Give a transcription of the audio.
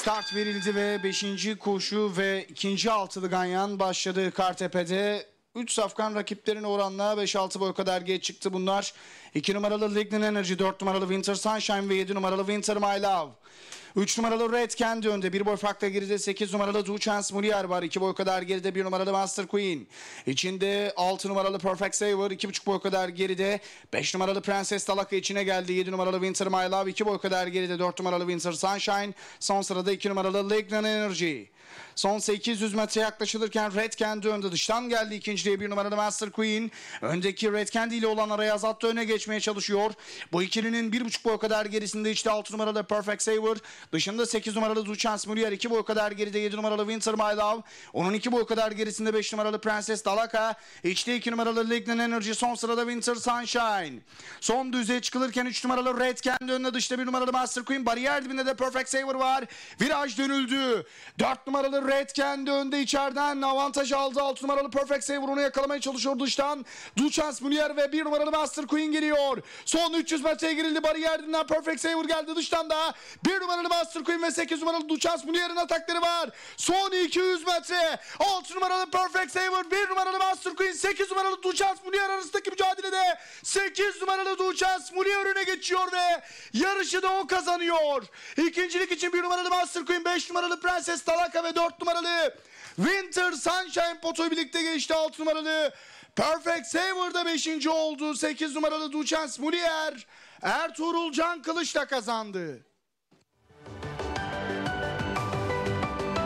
Start verildi ve 5. koşu ve 2. altılı ganyan başladı Kartepe'de. 3 safkan rakiplerin oranla 5-6 boy kadar geç çıktı bunlar. 2 numaralı Lignin Energy, 4 numaralı Winter Sunshine ve 7 numaralı Winter My Love. 3 numaralı Red kendi önde. 1 boy farkla geride 8 numaralı Two Chance Murier var. 2 boy kadar geride 1 numaralı Master Queen. İçinde 6 numaralı Perfect Saver. 2,5 boy kadar geride. 5 numaralı Prenses Talaka içine geldi. 7 numaralı Winter My Love. 2 boy kadar geride. 4 numaralı Winter Sunshine. Son sırada 2 numaralı Lignan Energy. Son 800 metre yaklaşılırken Red Candy önde. Dıştan geldi ikinciliğe bir numaralı Master Queen. Öndeki Red Candy ile olan araya azalttı öne geçmeye çalışıyor. Bu ikilinin bir buçuk boy kadar gerisinde işte 6 numaralı Perfect Saver. Dışında 8 numaralı Duchans Murier 2 boy kadar geride 7 numaralı Winter My Love. Onun 2 boy kadar gerisinde 5 numaralı Princess Dalaka. İçte 2 numaralı Lignan Energy son sırada Winter Sunshine. Son düzeye çıkılırken 3 numaralı Red kendi önüne dışta 1 numaralı Master Queen. Bariyer dibinde de Perfect Saver var. Viraj dönüldü. 4 numaralı Red kendi önde içeriden avantaj aldı. 6 numaralı Perfect Saver onu yakalamaya çalışıyor dıştan. Duchans Murier ve 1 numaralı Master Queen geliyor. Son 300 metreye girildi. Bariyer dibinden Perfect Saver geldi dıştan da 1 numaralı numaralı Master Queen ve 8 numaralı Duchas bunun yerine atakları var. Son 200 metre. 6 numaralı Perfect Saver, 1 numaralı Master Queen, 8 numaralı Duchas bunun arasındaki mücadelede 8 numaralı Duchas Munier önüne geçiyor ve yarışı da o kazanıyor. İkincilik için 1 numaralı Master Queen, 5 numaralı Prenses Talaka ve 4 numaralı Winter Sunshine Poto'yu birlikte geçti 6 numaralı. Perfect Saver'da 5. oldu. 8 numaralı Duchens Mulier. Ertuğrul Can kılıçla kazandı.